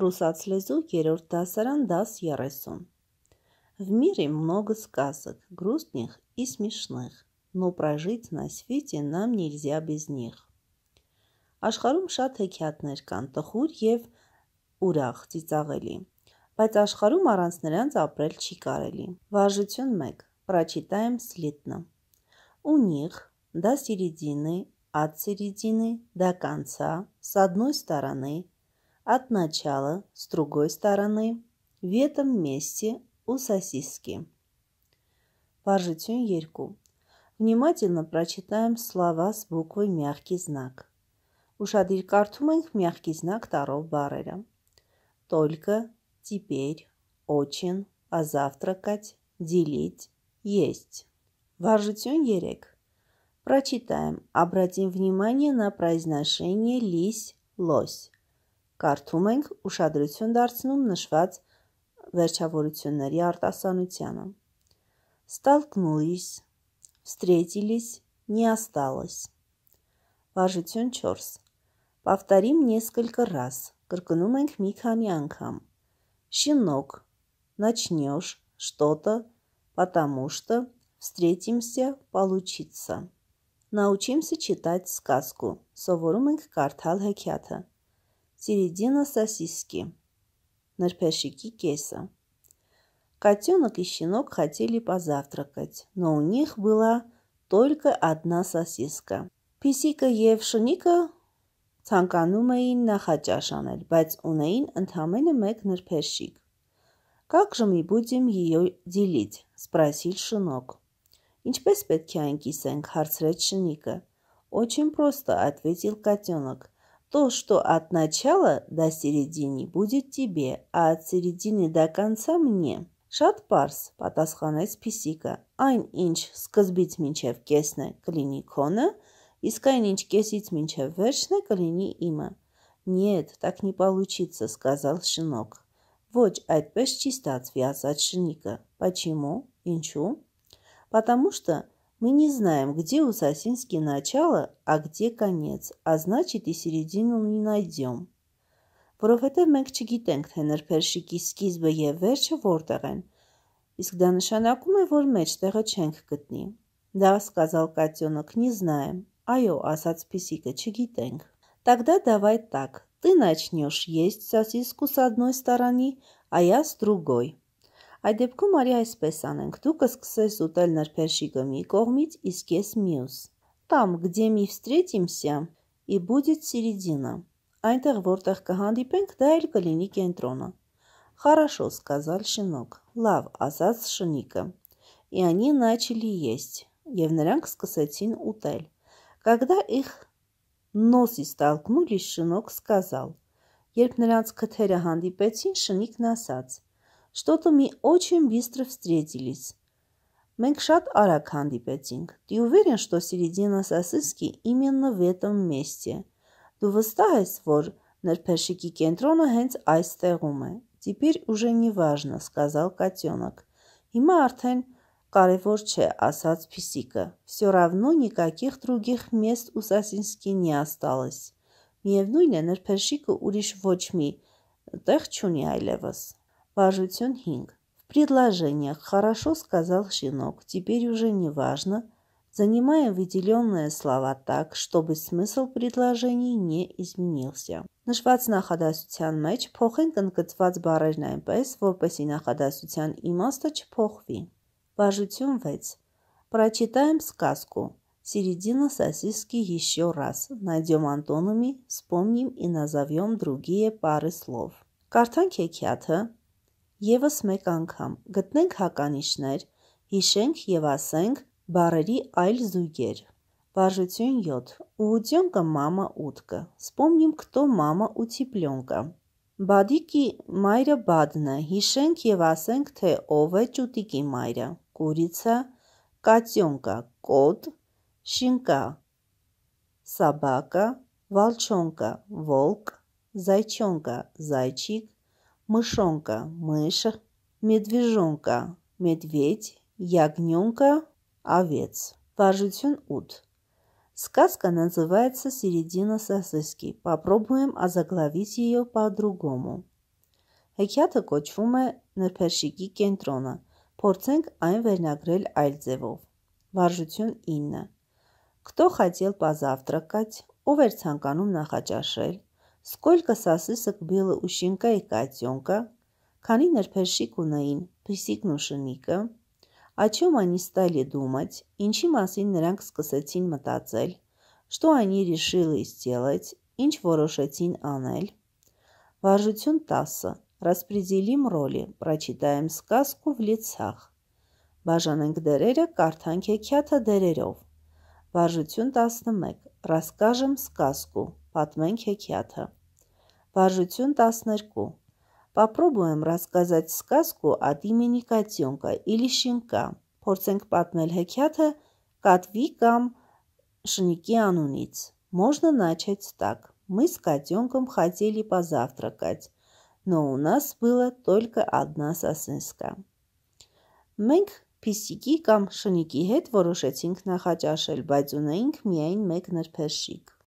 Русац лезу երորդ դասարան դաս 30. В мире много сказок, грустных и смешных, но прожить на свете нам нельзя без них. Աշխարում շատ հեքիաթներ կան, տխուր եւ ուրախ, ծիծաղելի, բայց աշխարում առանց նրանց ապրել չի կարելի։ Վարժություն 1. Прочитаем слитно. У них до середины, от середины до конца, с одной стороны, от начала с другой стороны в этом месте у сосиски. Пажи Тюньерьку. Внимательно прочитаем слова с буквой «мягкий знак». Ушадир Картумэнг «мягкий знак» Таро Баррера. Только, теперь, очень, а завтракать, делить, есть. Важи Тюньерек. Прочитаем. Обратим внимание на произношение «лись», «лось». Կարդում ենք ուշադրություն դարձնում նշված վերջավորությունների արտասանությանը։ Столкнулись, встретились, не осталось։ Վարժություն 4։ Повторим несколько раз։ Կրկնում ենք մի քանի անգամ։ Щенок, начнешь что-то, потому что встретимся, получится։ Научимся читать сказку։ Սովորում ենք կարդալ հեքիաթը середина сосиски. Нырпящики кеса. Котенок и щенок хотели позавтракать, но у них была только одна сосиска. Писика եւ շնիկը ցանկանում էին նախաճաշ անել, բայց ունեին ընդամենը մեկ նրբերշիկ։ Как же мы будем ее делить? спросил Шинок. Ինչպես պետք է այն կիսենք, հարցրեց Շնիկը։ Очень просто, ответил котенок. То, что от начала до середины будет тебе, а от середины до конца мне. Շատ պարս, պատասխանեց Փիսիկը։ Այն ինչ սկզբից մինչև կեսն է, կլինի քոնը, իսկ այն ինչ կեսից մինչև վերջն է, կլինի իմը։ Нет, так не получится, сказал Շնոկ։ Ոչ, այդպես չի ստացվի, ասաց Շնիկը։ Почему? Ինչու՞։ Потому что Мы не знаем, где у Сосински начало, а где конец, а значит и середину не найдем. Որովհետև մենք չգիտենք, թե նրբերշիկի սկիզբը եւ վերջը որտեղ են, իսկ դա նշանակում է, որ մեջտեղը չենք գտնի։ Да, сказал котенок, не знаем. Այո, ասաց Писիկը, չգիտենք։ Тогда давай так. Ты начнешь есть сосиску с одной стороны, а я с другой. Այդ դեպքում արի այսպես անենք, դու կսկսես ուտել նրբերշիկը մի կողմից, իսկ ես մյուս։ Там, где мы встретимся, и будет середина. Այնտեղ, որտեղ կհանդիպենք, դա էլ կլինի կենտրոնը։ Хорошо, сказал щенок. Լավ, ասաց շնիկը։ И они начали есть. Եվ նրանք սկսեցին ուտել։ Когда их носы столкнулись, щенок сказал. Երբ նրանց քթերը հանդիպեցին, շնիկն ասաց. Что-то мы очень быстро встретились. Մենք շատ արագ հանդիպեցինք։ Ты уверен, что середина сосиски именно в этом месте? Դու վստահ ես, որ նրբերշիկի կենտրոնը հենց այստեղում է։ Теперь уже не важно, сказал котенок. И արդեն կարևոր չէ, ասաց Փիսիկը։ Всё равно никаких других мест у Сасински не осталось։ Мне է, նրբերշիկը ուրիշ ոչ մի տեղ չունի այլևս։ Пажу Цюнхинг в предложениях хорошо сказал щенок, теперь уже не важно, занимая выделенные слова так, чтобы смысл предложений не изменился։ Նշված նախադասության մեջ փոխեն կնկծված բառերն այնպես, որպեսի նախադասության իմաստը չփոխվի։ Բաժություն 6. Прочитаем сказку. Середина сосиски еще раз. Найдем антонами, вспомним и назовем другие пары слов. Կարդանք հեքիաթը Եվս մեկ անգամ գտնենք հականիշներ, հիշենք եւ ասենք բառերի այլ զույգեր։ Важություն 7. Уйдёнка мама утка. Вспомним, кто мама у теплёнка. Բադիկի մայրը բադն է։ Հիշենք եւ ասենք, թե ով է ճուտիկի մայրը։ Կուրիցա, կատյոնկա, կոտ, շինկա, սաբակա, վալչոնկա, վոլկ, զայչոնկա, զայչիկ, мышонка – мышь, медвежонка – медведь, ягненка – овец. Важություն 8. Сказка называется «Середина сосиски». Попробуем озаглавить ее по-другому. Հեքիաթը կոչվում է «Նրբերշիկի կենտրոնը», փորձենք այն վերնագրել այլ ձևով։ Վարժություն 9. Кто хотел позавтракать? Ով էր ցանկանում նախաճաշել։ Сколько сосисок было у щенка и котенка? Քանի նրբերշիկ ունեին Փիսիկն ու Շնիկը? О чем они стали думать? Ինչի մասին նրանք սկսեցին մտածել? Что они решили сделать? Ինչ որոշեցին անել? Վարժություն 10. Распределим роли. Прочитаем сказку в лицах. Բաժանենք դերերը կարդանք հեքիաթը դերերով։ Վարժություն 11. Расскажем сказку. Պատմենք հեքիաթը։ Վարժություն 12 Попробуем рассказать сказку от имени котенка или щенка։ Փորձենք պատմել հեքիաթը կատվի կամ շնիկի անունից։ Можно начать так. Мы с котенком хотели позавтракать, но у нас было только одна сосиска։ Մենք Փիսիկի կամ շնիկի հետ որոշեցինք նախաճաշել, բայց ունեինք միայն մեկ նրբերշիկ։